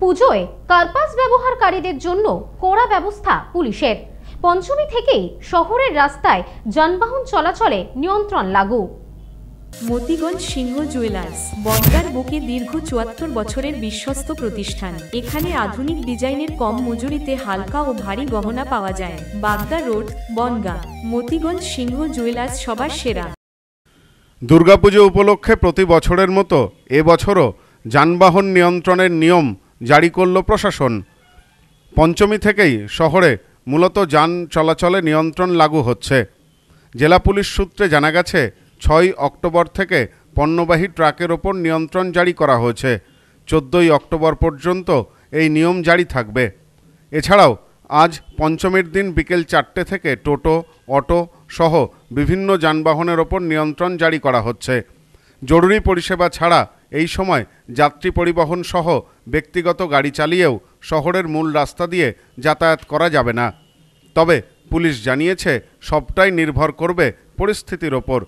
পুজোয় কার্পাস ব্যবহারকারীদের জন্য কড়া ব্যবস্থা পুলিশের পঞ্চমী থেকেই শহরের রাস্তায় যানবাহন চলাচলে নিয়ন্ত্রণ লাগু মতিগঞ্জ সিংহ জুয়েলার্স বনগার বুকে দীর্ঘ চুয়াত্তর বছরের বিশ্বস্ত প্রতিষ্ঠান এখানে আধুনিক ডিজাইনের কম মজুরিতে হালকা ও ভারী গহনা পাওয়া যায় বাগদা রোড বনগা মতিগঞ্জ সিংহ জুয়েলার্স সবার সেরা দুর্গাপুজো উপলক্ষে প্রতি বছরের মতো এবছরও যানবাহন নিয়ন্ত্রণের নিয়ম জারি করল প্রশাসন পঞ্চমী থেকেই শহরে মূলত যান চলাচলে নিয়ন্ত্রণ লাগু হচ্ছে জেলা পুলিশ সূত্রে জানা গেছে ছয় অক্টোবর থেকে পণ্যবাহী ট্রাকের ওপর নিয়ন্ত্রণ জারি করা হয়েছে চোদ্দোই অক্টোবর পর্যন্ত এই নিয়ম জারি থাকবে এছাড়াও আজ পঞ্চমীর দিন বিকেল চারটে থেকে টোটো অটো সহ বিভিন্ন যানবাহনের ওপর নিয়ন্ত্রণ জারি করা হচ্ছে জরুরি পরিষেবা ছাড়া এই সময় যাত্রী পরিবহন সহ ব্যক্তিগত গাড়ি চালিয়েও শহরের মূল রাস্তা দিয়ে যাতায়াত করা যাবে না তবে পুলিশ জানিয়েছে সবটাই নির্ভর করবে পরিস্থিতির ওপর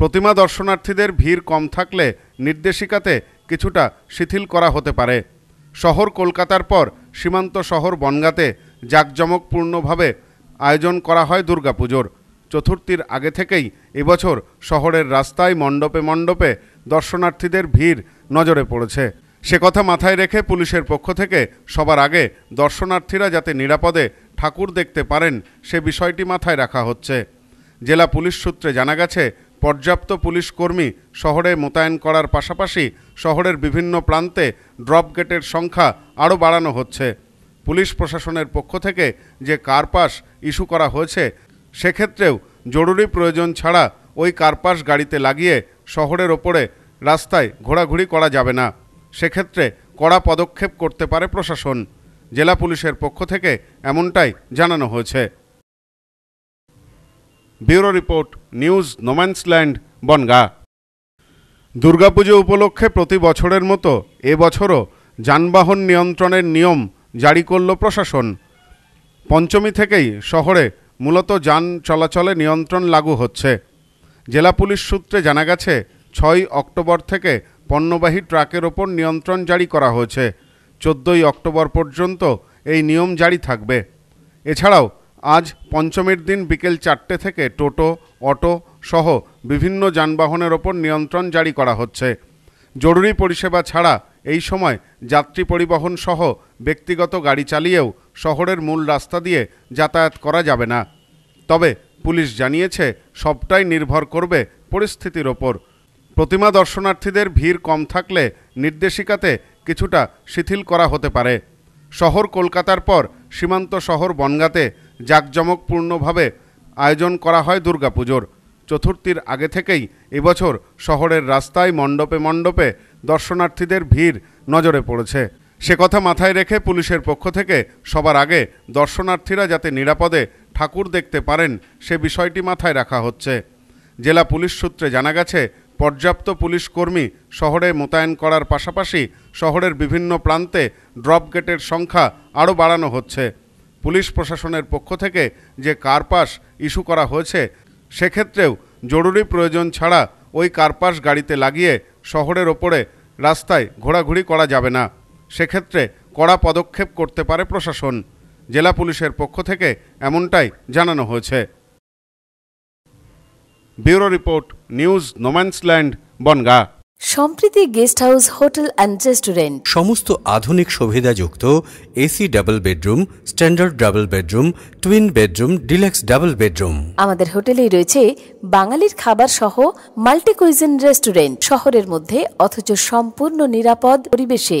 প্রতিমা দর্শনার্থীদের ভিড় কম থাকলে নির্দেশিকাতে কিছুটা শিথিল করা হতে পারে শহর কলকাতার পর সীমান্ত শহর বনগাঁতে জাঁকজমকপূর্ণভাবে আয়োজন করা হয় দুর্গাপুজোর চতুর্থীর আগে থেকেই এবছর শহরের রাস্তায় মণ্ডপে মণ্ডপে দর্শনার্থীদের ভিড় নজরে পড়েছে সে কথা মাথায় রেখে পুলিশের পক্ষ থেকে সবার আগে দর্শনার্থীরা যাতে নিরাপদে ঠাকুর দেখতে পারেন সে বিষয়টি মাথায় রাখা হচ্ছে জেলা পুলিশ সূত্রে জানা গেছে পর্যাপ্ত পুলিশ কর্মী শহরে মোতায়েন করার পাশাপাশি শহরের বিভিন্ন প্রান্তে ড্রপ গেটের সংখ্যা আরও বাড়ানো হচ্ছে পুলিশ প্রশাসনের পক্ষ থেকে যে কার্পাস ইস্যু করা হয়েছে সেক্ষেত্রেও জরুরি প্রয়োজন ছাড়া ওই কার্পাস গাড়িতে লাগিয়ে শহরের ওপরে রাস্তায় ঘোরাঘুরি করা যাবে না সেক্ষেত্রে কড়া পদক্ষেপ করতে পারে প্রশাসন জেলা পুলিশের পক্ষ থেকে এমনটাই জানানো হয়েছে bureau report news no man's land Bongaon Durgapuja উপলক্ষে প্রতি বছরের মতো এবছরও যানবাহন নিয়ন্ত্রণের নিয়ম জারি করল প্রশাসন পঞ্চমী থেকেই শহরে মূলত যান চলাচলে নিয়ন্ত্রণ লাগু হচ্ছে জেলা পুলিশ সূত্রে জানা গেছে ছয় অক্টোবর থেকে পণ্যবাহী ট্রাকের ওপর নিয়ন্ত্রণ জারি করা হয়েছে চোদ্দই অক্টোবর পর্যন্ত এই নিয়ম জারি থাকবে এছাড়াও আজ পঞ্চমের দিন বিকেল চারটে থেকে টোটো অটো সহ বিভিন্ন যানবাহনের ওপর নিয়ন্ত্রণ জারি করা হচ্ছে জরুরি পরিষেবা ছাড়া এই সময় যাত্রী পরিবহন সহ ব্যক্তিগত গাড়ি চালিয়েও শহরের মূল রাস্তা দিয়ে যাতায়াত করা যাবে না তবে পুলিশ জানিয়েছে সবটাই নির্ভর করবে পরিস্থিতির ওপর প্রতিমা দর্শনার্থীদের ভিড় কম থাকলে নির্দেশিকাতে কিছুটা শিথিল করা হতে পারে শহর কলকাতার পর সীমান্ত শহর বনগাতে জাঁকজমকপূর্ণভাবে আয়োজন করা হয় দুর্গাপুজোর চতুর্থীর আগে থেকেই এবছর শহরের রাস্তায় মণ্ডপে মণ্ডপে দর্শনার্থীদের ভিড় নজরে পড়েছে সে কথা মাথায় রেখে পুলিশের পক্ষ থেকে সবার আগে দর্শনার্থীরা যাতে নিরাপদে ঠাকুর দেখতে পারেন সে বিষয়টি মাথায় রাখা হচ্ছে জেলা পুলিশ সূত্রে জানা গেছে পর্যাপ্ত পুলিশ কর্মী শহরে মোতায়েন করার পাশাপাশি শহরের বিভিন্ন প্রান্তে ড্রপ গেটের সংখ্যা আরও বাড়ানো হচ্ছে পুলিশ প্রশাসনের পক্ষ থেকে যে কার্পাস ইস্যু করা হয়েছে সেক্ষেত্রেও জরুরি প্রয়োজন ছাড়া ওই কার্পাস গাড়িতে লাগিয়ে শহরের ওপরে রাস্তায় ঘোরাঘুরি করা যাবে না সেক্ষেত্রে কড়া পদক্ষেপ করতে পারে প্রশাসন জেলা পুলিশের পক্ষ থেকে এমনটাই জানানো হয়েছে bureau report news no man's land Bongaon Sampriti guest house hotel and restaurant সমস্ত আধুনিক সুবিধাযুক্ত AC double bedroom standard double bedroom twin bedroom deluxe double bedroom আমাদের হোটেলেই রয়েছে বাঙালির খাবার সহ মাল্টি কুইজিন রেস্টুরেন্ট শহরের মধ্যে অথচ সম্পূর্ণ নিরাপদ পরিবেশে